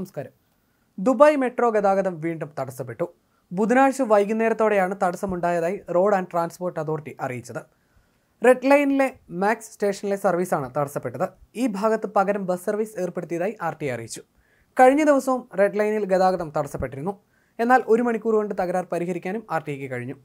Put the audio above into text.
നമസ്കാരം Dubai metro ഗതാഗതം വീണ്ടും തടസ്സപ്പെട്ടു ബുധനാഴ്ച വൈകുന്നേരത്തോടെയാണ് തടസ്സമുണ്ടായതായി റോഡ് ആൻഡ് ട്രാൻസ്പോർട്ട് അതോറിറ്റി അറിയിച്ചത് റെഡ് ലൈനിലെ മാക്സ് സ്റ്റേഷനിലെ സർവീസാണ് തടസ്സപ്പെട്ടത് ഈ ഭാഗത്ത് പകരം ബസ് സർവീസ് ഏർപ്പെടുത്തിയതായി ആർ ടി അറിയിച്ചു കഴിഞ്ഞ ദിവസവും റെഡ് ലൈനിൽ ഗതാഗതം തടസ്സപ്പെട്ടിരുന്നു എന്നാൽ ഒരു മണിക്കൂർ കൊണ്ട് തകരാർ പരിഹരിക്കാനും ആർ ടി കഴിഞ്ഞു